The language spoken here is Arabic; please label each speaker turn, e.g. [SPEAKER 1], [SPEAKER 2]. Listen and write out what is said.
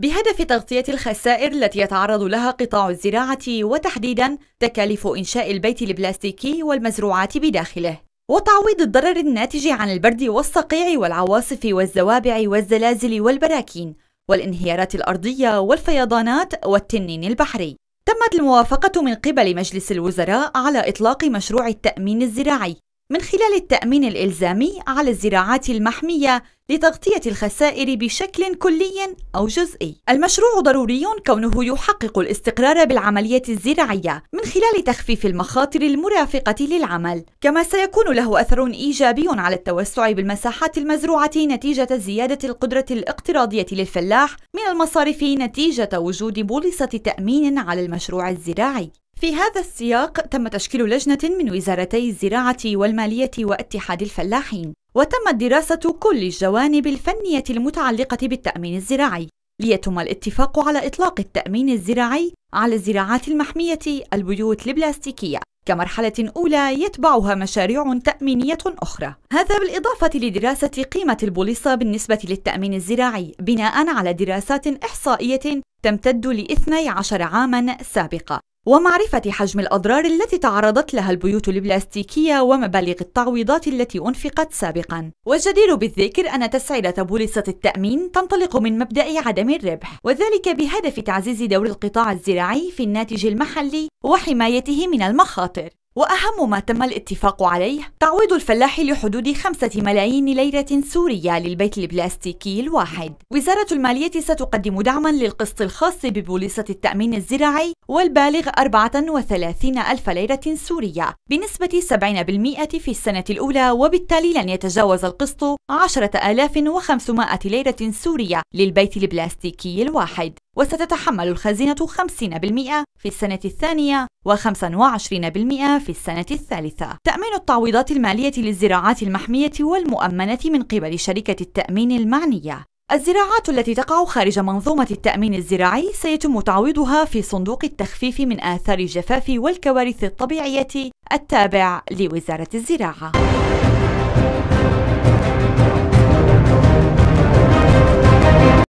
[SPEAKER 1] بهدف تغطية الخسائر التي يتعرض لها قطاع الزراعة وتحديدا تكاليف إنشاء البيت البلاستيكي والمزروعات بداخله وتعويض الضرر الناتج عن البرد والصقيع والعواصف والزوابع والزلازل والبراكين والانهيارات الأرضية والفيضانات والتنين البحري تمت الموافقة من قبل مجلس الوزراء على إطلاق مشروع التأمين الزراعي من خلال التأمين الإلزامي على الزراعات المحمية لتغطية الخسائر بشكل كلي أو جزئي. المشروع ضروري كونه يحقق الاستقرار بالعملية الزراعية من خلال تخفيف المخاطر المرافقة للعمل، كما سيكون له أثر إيجابي على التوسع بالمساحات المزروعة نتيجة زيادة القدرة الاقتراضية للفلاح من المصارف نتيجة وجود بوليصة تأمين على المشروع الزراعي. في هذا السياق تم تشكيل لجنة من وزارتي الزراعة والمالية واتحاد الفلاحين، وتمت دراسة كل الجوانب الفنية المتعلقة بالتأمين الزراعي، ليتم الاتفاق على إطلاق التأمين الزراعي على الزراعات المحمية البيوت البلاستيكية كمرحلة أولى يتبعها مشاريع تأمينية أخرى هذا بالإضافة لدراسة قيمة البوليصة بالنسبة للتأمين الزراعي بناء على دراسات إحصائية تمتد لإثني 12 عاما سابقة ومعرفة حجم الأضرار التي تعرضت لها البيوت البلاستيكية ومبالغ التعويضات التي أنفقت سابقا والجدير بالذكر أن تسعيرة بوليصة التأمين تنطلق من مبدأ عدم الربح وذلك بهدف تعزيز دور القطاع الزراعي في الناتج المحلي وحمايته من المخاطر وأهم ما تم الاتفاق عليه تعويض الفلاح لحدود خمسة ملايين ليرة سورية للبيت البلاستيكي الواحد وزارة المالية ستقدم دعما للقسط الخاص ببوليصة التأمين الزراعي والبالغ 34 ألف ليرة سورية بنسبة 70% في السنة الأولى وبالتالي لن يتجاوز القسط 10500 ليرة سورية للبيت البلاستيكي الواحد وستتحمل الخزينة 50% في السنة الثانية و25% في السنة الثالثة. تأمين التعويضات المالية للزراعات المحمية والمؤمنة من قبل شركة التأمين المعنية. الزراعات التي تقع خارج منظومة التأمين الزراعي سيتم تعويضها في صندوق التخفيف من آثار الجفاف والكوارث الطبيعية التابع لوزارة الزراعة.